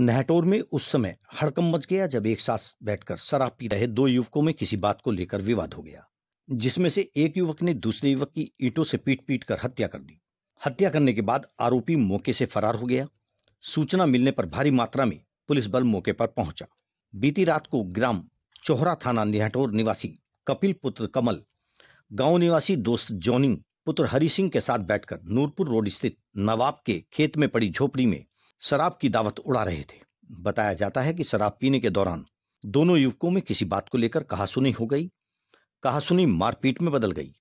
नहटोर में उस समय हड़कम मच गया जब एक साथ बैठकर शराब पी रहे दो युवकों में किसी बात को लेकर विवाद हो गया जिसमें से एक युवक ने दूसरे युवक की ईंटों से पीट पीट कर हत्या कर दी हत्या करने के बाद आरोपी मौके से फरार हो गया सूचना मिलने पर भारी मात्रा में पुलिस बल मौके पर पहुंचा बीती रात को ग्राम चोहरा थाना निहटोर निवासी कपिल पुत्र कमल गांव निवासी दोस्त जोनिंग पुत्र हरि सिंह के साथ बैठकर नूरपुर रोड स्थित नवाब के खेत में पड़ी झोपड़ी में शराब की दावत उड़ा रहे थे बताया जाता है कि शराब पीने के दौरान दोनों युवकों में किसी बात को लेकर कहासुनी हो गई कहासुनी मारपीट में बदल गई